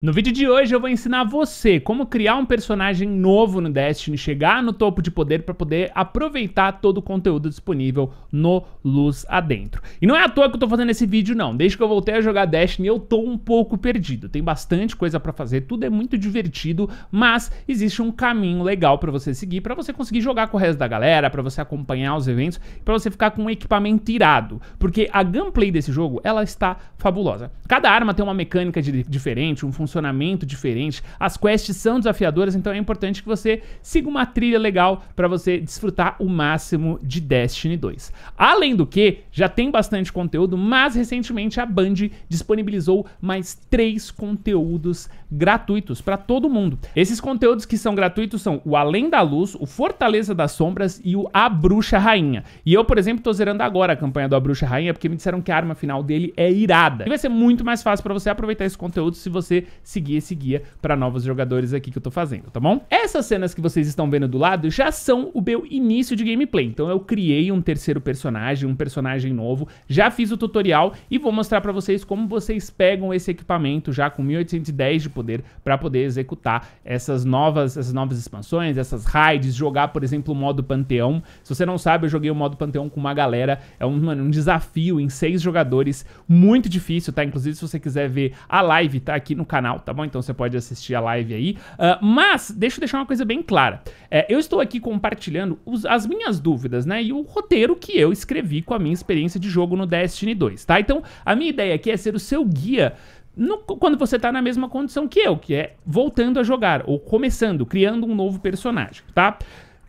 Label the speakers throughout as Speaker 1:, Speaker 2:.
Speaker 1: No vídeo de hoje eu vou ensinar você como criar um personagem novo no Destiny, chegar no topo de poder para poder aproveitar todo o conteúdo disponível no Luz Adentro. E não é à toa que eu tô fazendo esse vídeo não, desde que eu voltei a jogar Destiny eu tô um pouco perdido, tem bastante coisa para fazer, tudo é muito divertido, mas existe um caminho legal para você seguir, para você conseguir jogar com o resto da galera, para você acompanhar os eventos, para você ficar com um equipamento irado, porque a gameplay desse jogo, ela está fabulosa. Cada arma tem uma mecânica de, diferente, um funcionamento funcionamento diferente. As quests são desafiadoras, então é importante que você siga uma trilha legal para você desfrutar o máximo de Destiny 2. Além do que, já tem bastante conteúdo, mas recentemente a Band disponibilizou mais três conteúdos gratuitos para todo mundo. Esses conteúdos que são gratuitos são o Além da Luz, o Fortaleza das Sombras e o A Bruxa Rainha. E eu, por exemplo, tô zerando agora a campanha do A Bruxa Rainha porque me disseram que a arma final dele é irada. E vai ser muito mais fácil para você aproveitar esse conteúdo se você seguir esse guia para novos jogadores aqui que eu tô fazendo, tá bom? Essas cenas que vocês estão vendo do lado já são o meu início de gameplay, então eu criei um terceiro personagem, um personagem novo, já fiz o tutorial e vou mostrar para vocês como vocês pegam esse equipamento já com 1810 de poder para poder executar essas novas, essas novas expansões, essas raids, jogar, por exemplo, o modo Panteão. Se você não sabe, eu joguei o modo Panteão com uma galera, é um, mano, um desafio em seis jogadores, muito difícil, tá? Inclusive, se você quiser ver a live, tá aqui no canal canal, tá bom? Então você pode assistir a live aí. Uh, mas, deixa eu deixar uma coisa bem clara. É, eu estou aqui compartilhando os, as minhas dúvidas, né? E o roteiro que eu escrevi com a minha experiência de jogo no Destiny 2, tá? Então, a minha ideia aqui é ser o seu guia no, quando você tá na mesma condição que eu, que é voltando a jogar, ou começando, criando um novo personagem, tá?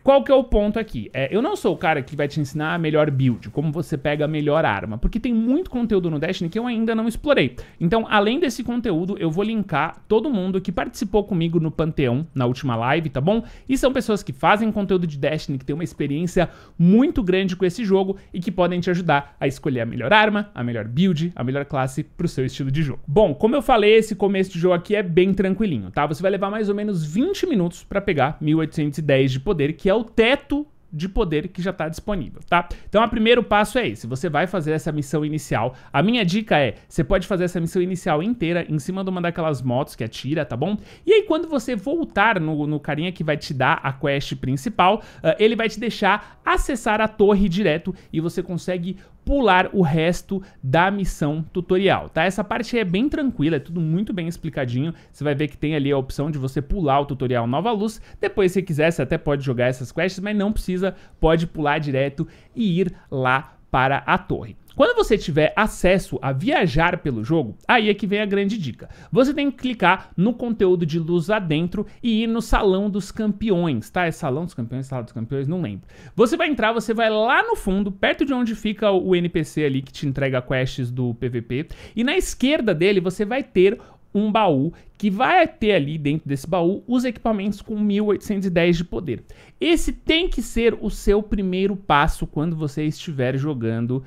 Speaker 1: Qual que é o ponto aqui? É, eu não sou o cara que vai te ensinar a melhor build, como você pega a melhor arma, porque tem muito conteúdo no Destiny que eu ainda não explorei. Então, além desse conteúdo, eu vou linkar todo mundo que participou comigo no Panteão na última live, tá bom? E são pessoas que fazem conteúdo de Destiny, que têm uma experiência muito grande com esse jogo e que podem te ajudar a escolher a melhor arma, a melhor build, a melhor classe pro seu estilo de jogo. Bom, como eu falei, esse começo de jogo aqui é bem tranquilinho, tá? Você vai levar mais ou menos 20 minutos para pegar 1810 de poder, que é que é o teto de poder que já está disponível, tá? Então, o primeiro passo é esse. Você vai fazer essa missão inicial. A minha dica é, você pode fazer essa missão inicial inteira em cima de uma daquelas motos que atira, tá bom? E aí, quando você voltar no, no carinha que vai te dar a quest principal, uh, ele vai te deixar acessar a torre direto e você consegue pular o resto da missão tutorial, tá? Essa parte é bem tranquila, é tudo muito bem explicadinho. Você vai ver que tem ali a opção de você pular o tutorial Nova Luz. Depois, se quiser, você até pode jogar essas quests, mas não precisa, pode pular direto e ir lá para a torre. Quando você tiver acesso a viajar pelo jogo, aí é que vem a grande dica. Você tem que clicar no conteúdo de luz adentro e ir no Salão dos Campeões, tá? É Salão dos Campeões, Salão dos Campeões, não lembro. Você vai entrar, você vai lá no fundo, perto de onde fica o NPC ali que te entrega quests do PVP, e na esquerda dele você vai ter um baú que vai ter ali dentro desse baú os equipamentos com 1810 de poder. Esse tem que ser o seu primeiro passo quando você estiver jogando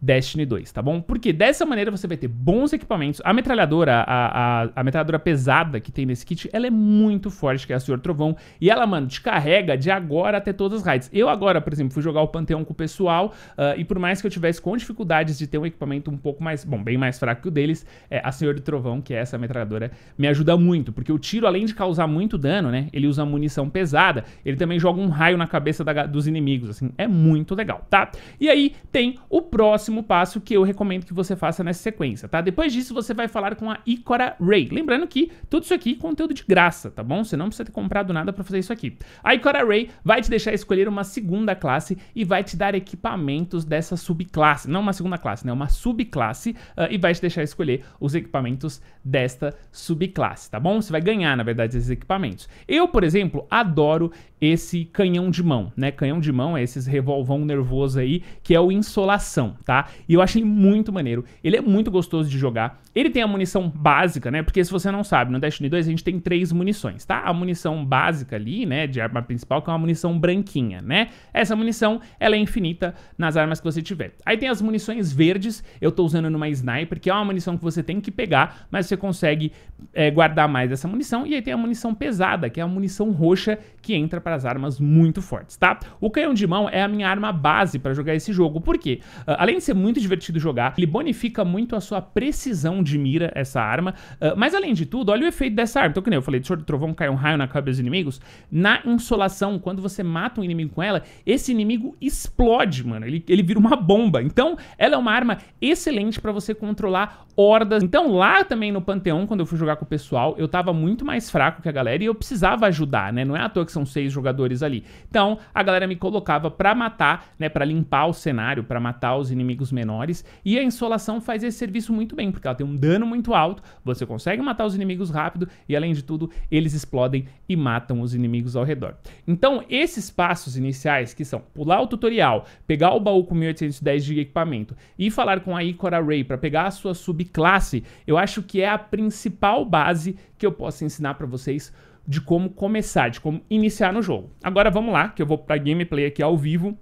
Speaker 1: Destiny 2, tá bom? Porque dessa maneira você vai ter bons equipamentos. A metralhadora, a, a, a metralhadora pesada que tem nesse kit, ela é muito forte, que é a Senhor Trovão. E ela, mano, te carrega de agora até todas as raids. Eu agora, por exemplo, fui jogar o Panteão com o pessoal, uh, e por mais que eu tivesse com dificuldades de ter um equipamento um pouco mais, bom, bem mais fraco que o deles, é, a Senhor Trovão, que é essa metralhadora, me ajuda muito. Porque o tiro, além de causar muito dano, né, ele usa munição pesada, ele também joga um raio na cabeça da, dos inimigos, assim. É muito legal, tá? E aí tem o próximo próximo passo que eu recomendo que você faça nessa sequência, tá? Depois disso, você vai falar com a Icora Ray. Lembrando que tudo isso aqui é conteúdo de graça, tá bom? Você não precisa ter comprado nada para fazer isso aqui. A Icora Ray vai te deixar escolher uma segunda classe e vai te dar equipamentos dessa subclasse. Não uma segunda classe, né? Uma subclasse uh, e vai te deixar escolher os equipamentos desta subclasse, tá bom? Você vai ganhar, na verdade, esses equipamentos. Eu, por exemplo, adoro esse canhão de mão, né? Canhão de mão é esses revolvão nervoso aí, que é o insolação, tá? tá? E eu acho ele muito maneiro. Ele é muito gostoso de jogar. Ele tem a munição básica, né? Porque se você não sabe, no Destiny 2 a gente tem três munições, tá? A munição básica ali, né, de arma principal, que é uma munição branquinha, né? Essa munição, ela é infinita nas armas que você tiver. Aí tem as munições verdes, eu tô usando numa sniper, que é uma munição que você tem que pegar, mas você consegue é, guardar mais essa munição. E aí tem a munição pesada, que é a munição roxa, que entra para as armas muito fortes, tá? O canhão de mão é a minha arma base para jogar esse jogo. Por quê? Uh, além de ser muito divertido jogar. Ele bonifica muito a sua precisão de mira, essa arma. Uh, mas além de tudo, olha o efeito dessa arma. Então, que nem eu falei, de do trovão cair um raio na cabeça dos inimigos. Na insolação, quando você mata um inimigo com ela, esse inimigo explode, mano. Ele, ele vira uma bomba. Então, ela é uma arma excelente para você controlar hordas. Então, lá também no Panteão, quando eu fui jogar com o pessoal, eu tava muito mais fraco que a galera e eu precisava ajudar, né? Não é à toa que são seis jogadores ali. Então, a galera me colocava pra matar, né? Pra limpar o cenário, pra matar os inimigos inimigos menores. E a insolação faz esse serviço muito bem, porque ela tem um dano muito alto, você consegue matar os inimigos rápido e, além de tudo, eles explodem e matam os inimigos ao redor. Então, esses passos iniciais, que são pular o tutorial, pegar o baú com 1810 de equipamento e falar com a Ikora Ray para pegar a sua subclasse, eu acho que é a principal base que eu posso ensinar para vocês de como começar, de como iniciar no jogo. Agora vamos lá, que eu vou para gameplay aqui ao vivo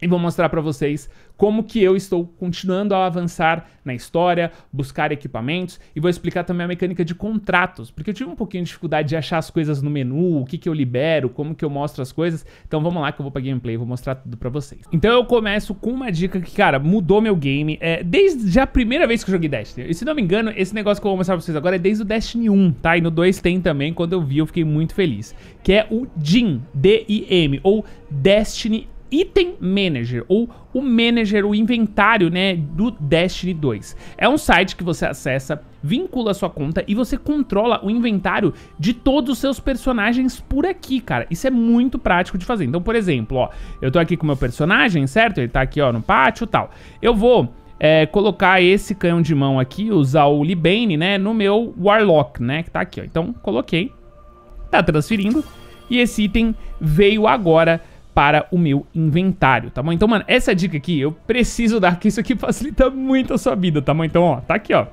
Speaker 1: e vou mostrar para vocês como que eu estou continuando a avançar na história, buscar equipamentos e vou explicar também a mecânica de contratos, porque eu tive um pouquinho de dificuldade de achar as coisas no menu, o que que eu libero, como que eu mostro as coisas. Então vamos lá que eu vou para gameplay e vou mostrar tudo para vocês. Então eu começo com uma dica que, cara, mudou meu game é, desde a primeira vez que eu joguei Destiny. E se não me engano, esse negócio que eu vou mostrar para vocês agora é desde o Destiny 1, tá? E no 2 tem também, quando eu vi eu fiquei muito feliz, que é o DIM, D-I-M, ou Destiny Item Manager, ou o manager, o inventário, né, do Destiny 2. É um site que você acessa, vincula sua conta e você controla o inventário de todos os seus personagens por aqui, cara. Isso é muito prático de fazer. Então, por exemplo, ó, eu tô aqui com o meu personagem, certo? Ele tá aqui, ó, no pátio e tal. Eu vou... É, colocar esse canhão de mão aqui, usar o Libane, né, no meu Warlock, né, que tá aqui, ó. Então, coloquei, tá transferindo, e esse item veio agora para o meu inventário, tá bom? Então, mano, essa dica aqui eu preciso dar, que isso aqui facilita muito a sua vida, tá bom? Então, ó, tá aqui, ó.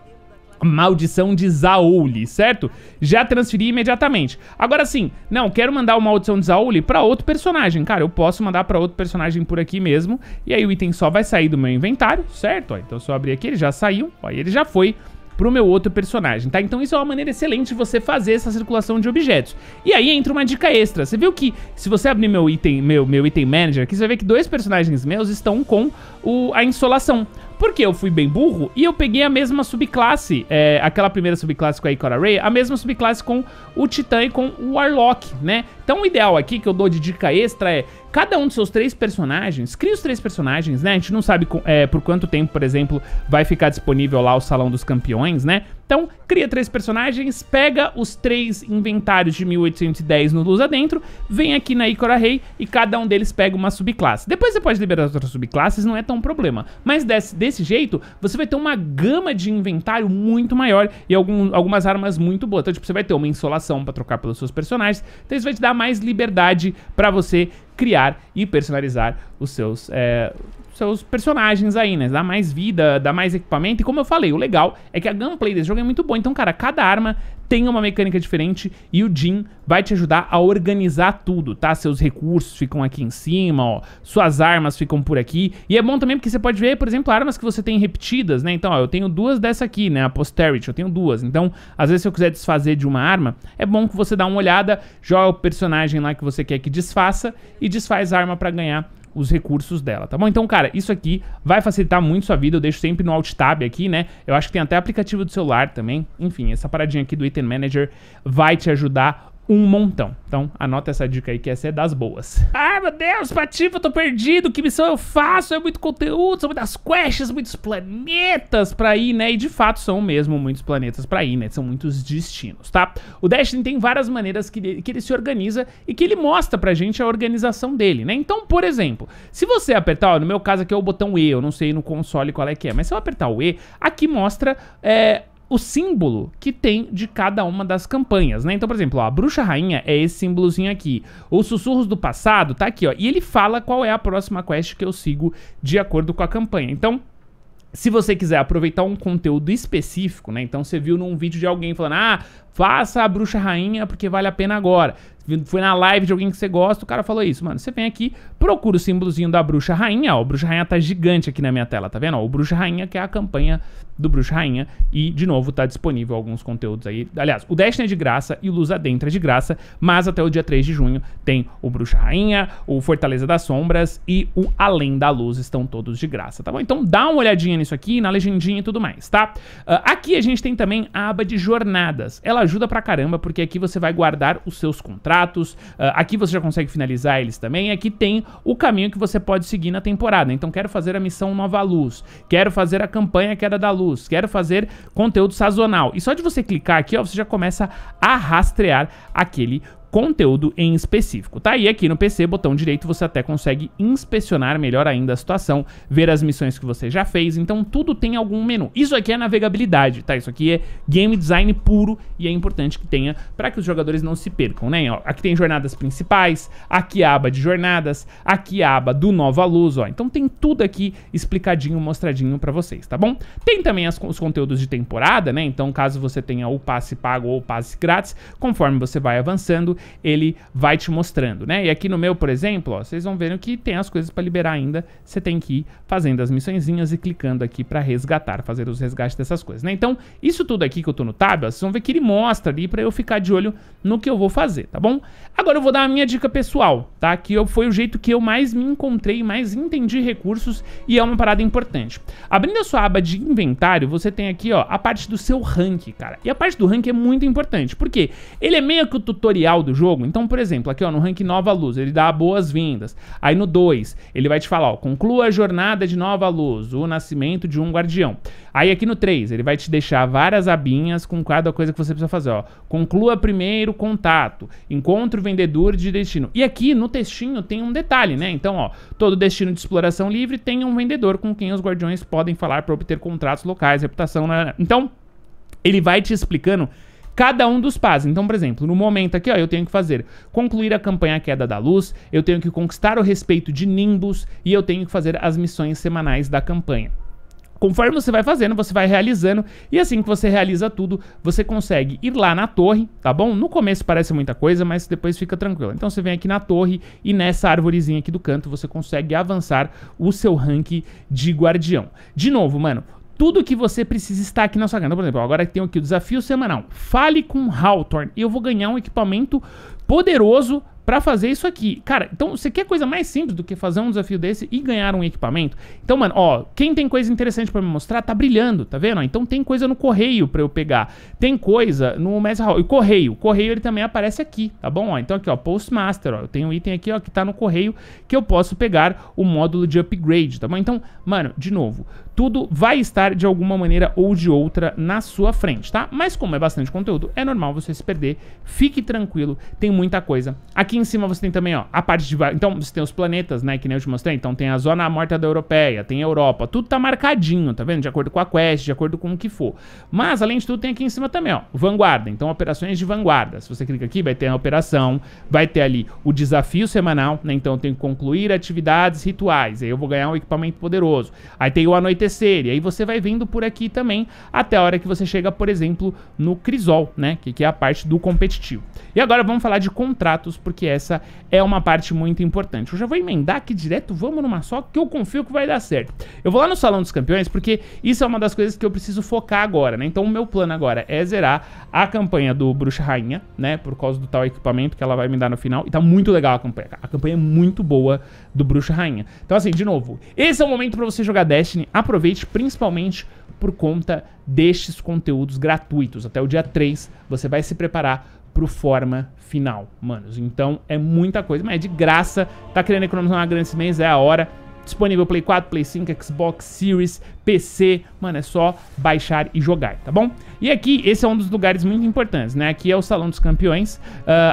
Speaker 1: Maldição de Zauli, certo? Já transferi imediatamente. Agora sim, não, quero mandar o Maldição de Zauli pra outro personagem. Cara, eu posso mandar pra outro personagem por aqui mesmo. E aí o item só vai sair do meu inventário, certo? Ó, então se eu abrir aqui, ele já saiu. aí ele já foi pro meu outro personagem, tá? Então isso é uma maneira excelente de você fazer essa circulação de objetos. E aí entra uma dica extra. Você viu que se você abrir meu item, meu, meu item manager aqui, você vai ver que dois personagens meus estão com o, a insolação. Porque eu fui bem burro e eu peguei a mesma subclasse, é, aquela primeira subclasse com a Ikora Ray, a mesma subclasse com o Titã e com o Warlock, né? Então o ideal aqui que eu dou de dica extra é, cada um dos seus três personagens, cria os três personagens, né? A gente não sabe é, por quanto tempo, por exemplo, vai ficar disponível lá o Salão dos Campeões, né? Então, cria três personagens, pega os três inventários de 1810 no Luz Adentro, vem aqui na Ikora Rei e cada um deles pega uma subclasse. Depois você pode liberar outras subclasses, não é tão problema. Mas desse, desse jeito, você vai ter uma gama de inventário muito maior e algum, algumas armas muito boas. Então, tipo, você vai ter uma insolação pra trocar pelos seus personagens. Então, isso vai te dar mais liberdade pra você criar e personalizar os seus, é, seus personagens aí, né? Dá mais vida, dá mais equipamento. E como eu falei, o legal é que a gameplay desse jogo é muito boa. Então, cara, cada arma tem uma mecânica diferente e o Jin vai te ajudar a organizar tudo, tá? Seus recursos ficam aqui em cima, ó, suas armas ficam por aqui. E é bom também porque você pode ver, por exemplo, armas que você tem repetidas, né? Então, ó, eu tenho duas dessa aqui, né? A Posterity, eu tenho duas. Então, às vezes se eu quiser desfazer de uma arma, é bom que você dá uma olhada, joga o personagem lá que você quer que desfaça e desfaz a arma pra ganhar os recursos dela, tá bom? Então, cara, isso aqui vai facilitar muito sua vida, eu deixo sempre no Alt Tab aqui, né? Eu acho que tem até aplicativo do celular também, enfim, essa paradinha aqui do Item Manager vai te ajudar um montão. Então, anota essa dica aí que essa é das boas. Ai, meu Deus, Patifa, eu tô perdido. Que missão eu faço? É muito conteúdo, são muitas quests, muitos planetas pra ir, né? E de fato são mesmo muitos planetas pra ir, né? São muitos destinos, tá? O Destiny tem várias maneiras que ele, que ele se organiza e que ele mostra pra gente a organização dele, né? Então, por exemplo, se você apertar, ó, no meu caso aqui é o botão E, eu não sei no console qual é que é, mas se eu apertar o E, aqui mostra... É, o símbolo que tem de cada uma das campanhas, né? Então, por exemplo, ó, a Bruxa Rainha é esse símbolozinho aqui. Os Sussurros do Passado tá aqui, ó. E ele fala qual é a próxima quest que eu sigo de acordo com a campanha. Então, se você quiser aproveitar um conteúdo específico, né? Então você viu num vídeo de alguém falando: "Ah, Faça a bruxa rainha porque vale a pena agora. Foi na live de alguém que você gosta, o cara falou isso, mano. Você vem aqui, procura o símbolozinho da bruxa rainha, ó. O bruxa rainha tá gigante aqui na minha tela, tá vendo? Ó, o bruxa rainha que é a campanha do bruxa rainha e de novo tá disponível alguns conteúdos aí. Aliás, o Destiny é de graça e o Luz Adentra é de graça, mas até o dia 3 de junho tem o bruxa rainha, o Fortaleza das Sombras e o Além da Luz estão todos de graça, tá bom? Então dá uma olhadinha nisso aqui, na legendinha e tudo mais, tá? Uh, aqui a gente tem também a aba de jornadas. Ela ajuda pra caramba, porque aqui você vai guardar os seus contratos, uh, aqui você já consegue finalizar eles também, aqui tem o caminho que você pode seguir na temporada. Então quero fazer a missão Nova Luz, quero fazer a campanha Queda da Luz, quero fazer conteúdo sazonal. E só de você clicar aqui, ó, você já começa a rastrear aquele conteúdo em específico, tá? E aqui no PC, botão direito, você até consegue inspecionar melhor ainda a situação, ver as missões que você já fez, então tudo tem algum menu. Isso aqui é navegabilidade, tá? Isso aqui é game design puro e é importante que tenha para que os jogadores não se percam, né? Ó, aqui tem jornadas principais, aqui a aba de jornadas, aqui a aba do Nova Luz, ó. Então tem tudo aqui explicadinho, mostradinho para vocês, tá bom? Tem também as, os conteúdos de temporada, né? Então caso você tenha o passe pago ou o passe grátis, conforme você vai avançando, ele vai te mostrando, né? E aqui no meu, por exemplo, ó, vocês vão vendo que tem as coisas para liberar ainda, você tem que ir fazendo as missõezinhas e clicando aqui para resgatar, fazer os resgates dessas coisas, né? Então, isso tudo aqui que eu tô no tab, ó, vocês vão ver que ele mostra ali para eu ficar de olho no que eu vou fazer, tá bom? Agora eu vou dar a minha dica pessoal, tá? Que eu, foi o jeito que eu mais me encontrei, mais entendi recursos e é uma parada importante. Abrindo a sua aba de inventário, você tem aqui, ó, a parte do seu rank, cara. E a parte do rank é muito importante, porque ele é meio que o tutorial do jogo. Então, por exemplo, aqui ó, no rank Nova Luz, ele dá boas-vindas. Aí no 2, ele vai te falar, ó, conclua a jornada de Nova Luz, o nascimento de um guardião. Aí aqui no 3, ele vai te deixar várias abinhas com cada coisa que você precisa fazer, ó. Conclua primeiro contato, encontre o vendedor de destino. E aqui no textinho tem um detalhe, né? Então, ó, todo destino de exploração livre tem um vendedor com quem os guardiões podem falar para obter contratos locais, reputação, né? Então, ele vai te explicando cada um dos passos. Então, por exemplo, no momento aqui, ó, eu tenho que fazer concluir a campanha Queda da Luz, eu tenho que conquistar o respeito de Nimbus e eu tenho que fazer as missões semanais da campanha. Conforme você vai fazendo, você vai realizando, e assim que você realiza tudo, você consegue ir lá na torre, tá bom? No começo parece muita coisa, mas depois fica tranquilo. Então você vem aqui na torre e nessa árvorezinha aqui do canto você consegue avançar o seu rank de guardião. De novo, mano, tudo que você precisa está aqui na sua agenda, então, Por exemplo, agora tem aqui o desafio semanal. Fale com Hawthorne. Eu vou ganhar um equipamento poderoso para fazer isso aqui. Cara, então você quer coisa mais simples do que fazer um desafio desse e ganhar um equipamento? Então, mano, ó, quem tem coisa interessante para me mostrar tá brilhando, tá vendo? então tem coisa no correio para eu pegar. Tem coisa no Messenger Hall. E correio, correio ele também aparece aqui, tá bom? Ó, então aqui, ó, Postmaster, ó, eu tenho um item aqui, ó, que tá no correio que eu posso pegar o módulo de upgrade, tá bom? Então, mano, de novo, tudo vai estar de alguma maneira ou de outra na sua frente, tá? Mas como é bastante conteúdo, é normal você se perder. Fique tranquilo, tem muita coisa aqui Aqui em cima você tem também, ó, a parte de... Então, você tem os planetas, né, que nem eu te mostrei. Então, tem a zona morta da Europeia, tem a Europa. Tudo tá marcadinho, tá vendo? De acordo com a quest, de acordo com o que for. Mas, além de tudo, tem aqui em cima também, ó, vanguarda. Então, operações de vanguarda. Se você clica aqui, vai ter a operação, vai ter ali o desafio semanal, né? Então, eu tenho que concluir atividades rituais. Aí eu vou ganhar um equipamento poderoso. Aí tem o anoitecer. E aí você vai vendo por aqui também até a hora que você chega, por exemplo, no Crisol, né? Que, que é a parte do competitivo. E agora vamos falar de contratos, porque que essa é uma parte muito importante. Eu já vou emendar aqui direto, vamos numa só, que eu confio que vai dar certo. Eu vou lá no Salão dos Campeões, porque isso é uma das coisas que eu preciso focar agora, né? Então o meu plano agora é zerar a campanha do Bruxa Rainha, né? Por causa do tal equipamento que ela vai me dar no final. E tá muito legal a campanha. A campanha é muito boa do Bruxa Rainha. Então assim, de novo, esse é o momento pra você jogar Destiny. Aproveite principalmente por conta destes conteúdos gratuitos. Até o dia 3 você vai se preparar pro forma final, manos. Então é muita coisa, mas é de graça. Tá querendo economizar uma grande mês? É a hora disponível Play 4, Play 5, Xbox Series, PC. Mano, é só baixar e jogar, tá bom? E aqui, esse é um dos lugares muito importantes, né? Aqui é o Salão dos Campeões, uh,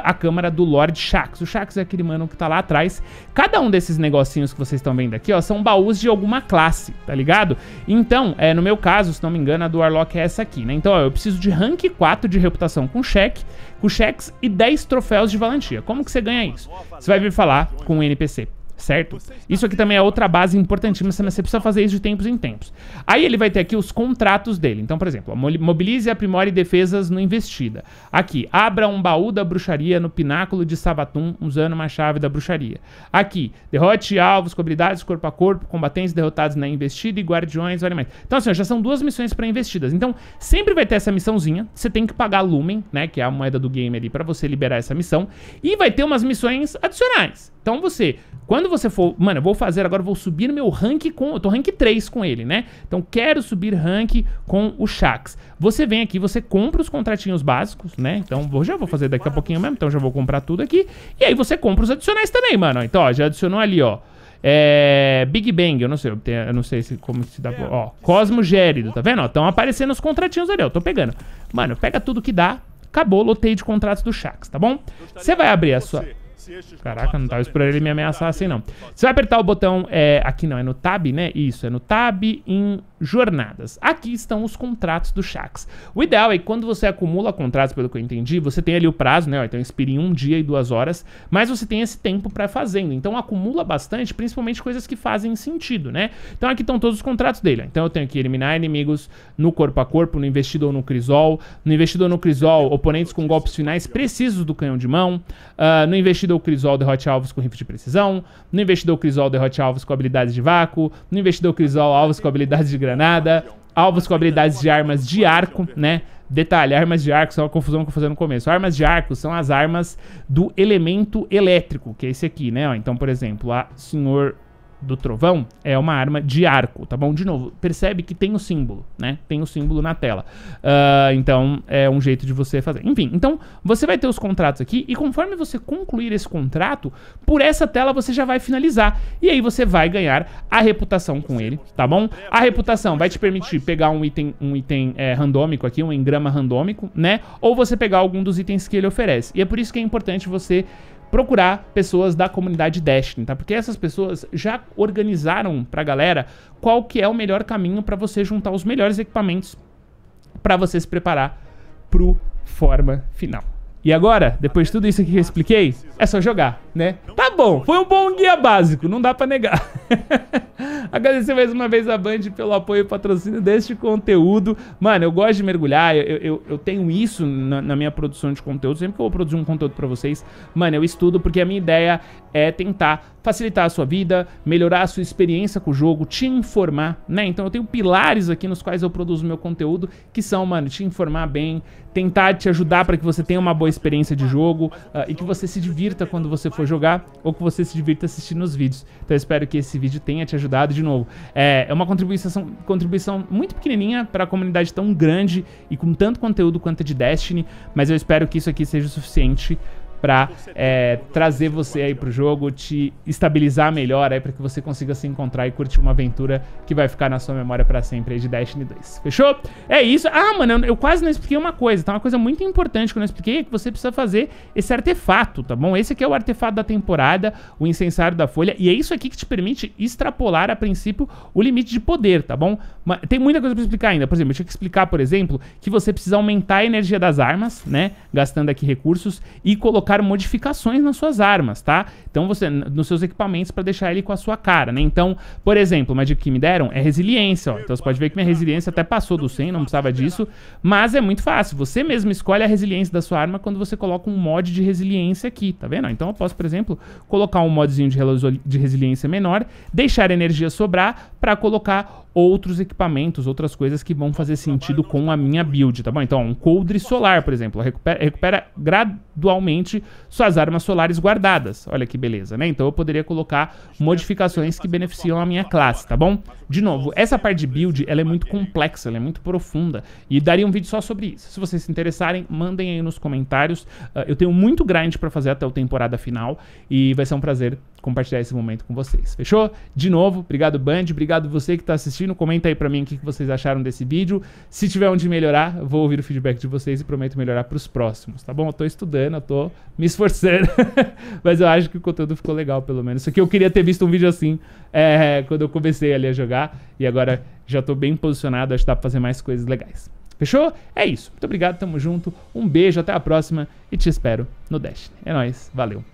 Speaker 1: a câmara do Lord Shax. O Shax é aquele mano que tá lá atrás. Cada um desses negocinhos que vocês estão vendo aqui, ó, são baús de alguma classe, tá ligado? Então, é, no meu caso, se não me engano, a do Warlock é essa aqui, né? Então, ó, eu preciso de rank 4 de reputação com cheque, com cheques e 10 troféus de valentia. Como que você ganha isso? Você vai vir falar com o NPC certo? Isso aqui também é outra base importantíssima, você precisa fazer isso de tempos em tempos. Aí ele vai ter aqui os contratos dele. Então, por exemplo, mobilize e aprimore defesas no investida. Aqui, abra um baú da bruxaria no pináculo de Sabatum usando uma chave da bruxaria. Aqui, derrote alvos, cobridades corpo a corpo, combatentes derrotados na investida e guardiões, olha mais. Então, assim, já são duas missões para investidas. Então, sempre vai ter essa missãozinha, você tem que pagar lumen, né, que é a moeda do game ali para você liberar essa missão, e vai ter umas missões adicionais. Então, você, quando você for, mano, eu vou fazer agora, eu vou subir meu rank com. Eu tô rank 3 com ele, né? Então quero subir rank com o Shax. Você vem aqui, você compra os contratinhos básicos, né? Então vou já vou fazer daqui a pouquinho mesmo, então já vou comprar tudo aqui. E aí você compra os adicionais também, mano. Então, ó, já adicionou ali, ó. É, Big Bang, eu não sei, eu, tenho, eu não sei se, como se dá. Ó, Cosmo Gélido, tá vendo? Estão aparecendo os contratinhos ali, ó. Tô pegando. Mano, pega tudo que dá. Acabou, lotei de contratos do Shax, tá bom? Você vai abrir a sua Caraca, não tava esperando ele me ameaçar assim, não. Você vai apertar o botão... É, aqui não, é no Tab, né? Isso, é no Tab em Jornadas. Aqui estão os contratos do Shax. O ideal é que quando você acumula contratos, pelo que eu entendi, você tem ali o prazo, né? Então expira em um dia e duas horas, mas você tem esse tempo para fazendo. Então acumula bastante, principalmente coisas que fazem sentido, né? Então aqui estão todos os contratos dele. Então eu tenho que eliminar inimigos no corpo a corpo, no investidor no crisol, no investidor no crisol, oponentes com golpes finais precisos do canhão de mão, uh, no investidor investidor crisol derrote alvos com rifle de precisão, no investidor crisol derrote alvos com habilidades de vácuo, no investidor crisol alvos com habilidades de granada, alvos com habilidades de armas de arco, né? Detalhe, armas de arco são é a confusão que eu fazia no começo. Armas de arco são as armas do elemento elétrico, que é esse aqui, né? então, por exemplo, a senhor do trovão é uma arma de arco, tá bom? De novo, percebe que tem o símbolo, né? Tem o símbolo na tela. Uh, então, é um jeito de você fazer. Enfim, então, você vai ter os contratos aqui e conforme você concluir esse contrato, por essa tela você já vai finalizar. E aí você vai ganhar a reputação com ele, tá bom? A reputação vai te permitir pegar um item, um item é, randômico aqui, um engrama randômico, né? Ou você pegar algum dos itens que ele oferece. E é por isso que é importante você procurar pessoas da comunidade Destiny, tá? Porque essas pessoas já organizaram pra galera qual que é o melhor caminho para você juntar os melhores equipamentos para você se preparar pro forma final. E agora, depois de tudo isso aqui que eu expliquei, é só jogar, né? Tá bom, foi um bom guia básico, não dá pra negar. Agradecer mais uma vez a Band pelo apoio e patrocínio deste conteúdo. Mano, eu gosto de mergulhar, eu, eu, eu tenho isso na, na, minha produção de conteúdo. Sempre que eu vou produzir um conteúdo pra vocês, mano, eu estudo porque a minha ideia é tentar facilitar a sua vida, melhorar a sua experiência com o jogo, te informar, né? Então eu tenho pilares aqui nos quais eu produzo meu conteúdo, que são, mano, te informar bem, tentar te ajudar para que você tenha uma boa experiência de jogo uh, e que você se divirta quando você for jogar ou que você se divirta assistindo os vídeos. Então eu espero que esse vídeo tenha te ajudado de novo. É, é uma contribuição, contribuição muito pequenininha para a comunidade tão grande e com tanto conteúdo quanto a de Destiny, mas eu espero que isso aqui seja o suficiente para é, trazer você aí pro jogo, te estabilizar melhor aí para que você consiga se encontrar e curtir uma aventura que vai ficar na sua memória para sempre aí de Destiny 2. Fechou? É isso. Ah, mano, eu, eu quase não expliquei uma coisa, tá? Uma coisa muito importante que eu não expliquei é que você precisa fazer esse artefato, tá bom? Esse aqui é o artefato da temporada, o incensário da folha, e é isso aqui que te permite extrapolar a princípio o limite de poder, tá bom? Mas tem muita coisa para explicar ainda. Por exemplo, eu tinha que explicar, por exemplo, que você precisa aumentar a energia das armas, né? Gastando aqui recursos e colocar colocar modificações nas suas armas, tá? Então você nos seus equipamentos para deixar ele com a sua cara, né? Então, por exemplo, uma dica que me deram é resiliência, ó. Então você pode ver que minha resiliência até passou do 100, não precisava disso, mas é muito fácil. Você mesmo escolhe a resiliência da sua arma quando você coloca um mod de resiliência aqui, tá vendo? Então eu posso, por exemplo, colocar um modzinho de resiliência menor, deixar energia sobrar para colocar outros equipamentos, outras coisas que vão fazer sentido com a minha build, tá bom? Então, um coldre solar, por exemplo, recupera, recupera gradualmente suas armas solares guardadas. Olha que beleza, né? Então eu poderia colocar é modificações que beneficiam a minha classe, tá bom? De novo, essa parte de build, ela é muito complexa, ela é muito profunda. E daria um vídeo só sobre isso. Se vocês se interessarem, mandem aí nos comentários. Uh, eu tenho muito grind para fazer até a temporada final. E vai ser um prazer compartilhar esse momento com vocês. Fechou? De novo, obrigado Band, obrigado você que está assistindo. Comenta aí para mim o que vocês acharam desse vídeo. Se tiver onde melhorar, vou ouvir o feedback de vocês e prometo melhorar para os próximos, tá bom? Eu tô estudando, eu tô me esforçando, mas eu acho que o conteúdo ficou legal pelo menos. Só que eu queria ter visto um vídeo assim é, quando eu comecei ali a jogar trabalhar tá? e agora já tô bem posicionado, acho que dá pra fazer mais coisas legais. Fechou? É isso. Muito obrigado, tamo junto. Um beijo, até a próxima e te espero no Dash. É nóis, valeu.